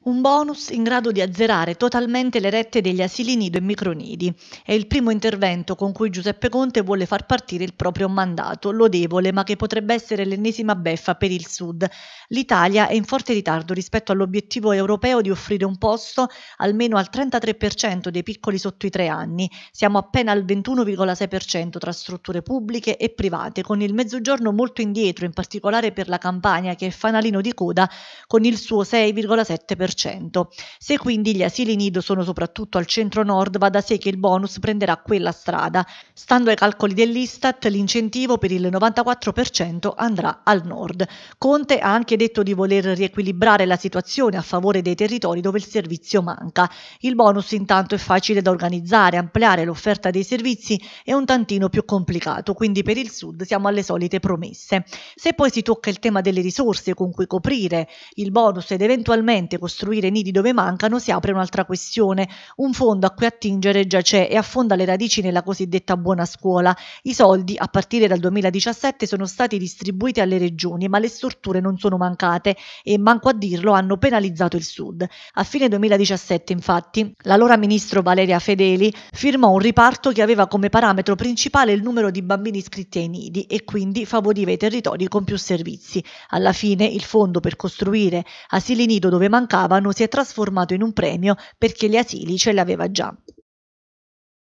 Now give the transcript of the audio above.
Un bonus in grado di azzerare totalmente le rette degli asili nido e micronidi. È il primo intervento con cui Giuseppe Conte vuole far partire il proprio mandato, lodevole ma che potrebbe essere l'ennesima beffa per il Sud. L'Italia è in forte ritardo rispetto all'obiettivo europeo di offrire un posto almeno al 33% dei piccoli sotto i tre anni. Siamo appena al 21,6% tra strutture pubbliche e private, con il mezzogiorno molto indietro, in particolare per la Campania che è fanalino di coda con il suo 6,7%. Se quindi gli asili nido sono soprattutto al centro-nord, va da sé che il bonus prenderà quella strada. Stando ai calcoli dell'Istat, l'incentivo per il 94% andrà al nord. Conte ha anche detto di voler riequilibrare la situazione a favore dei territori dove il servizio manca. Il bonus intanto è facile da organizzare, ampliare l'offerta dei servizi è un tantino più complicato, quindi per il sud siamo alle solite promesse. Se poi si tocca il tema delle risorse con cui coprire il bonus ed eventualmente costruire costruire nidi dove mancano, si apre un'altra questione. Un fondo a cui attingere già c'è e affonda le radici nella cosiddetta buona scuola. I soldi, a partire dal 2017, sono stati distribuiti alle regioni, ma le strutture non sono mancate e, manco a dirlo, hanno penalizzato il Sud. A fine 2017, infatti, l'allora ministro Valeria Fedeli firmò un riparto che aveva come parametro principale il numero di bambini iscritti ai nidi e quindi favoriva i territori con più servizi. Alla fine il fondo per costruire asili nido dove mancava davano si è trasformato in un premio perché gli asili ce l'aveva già.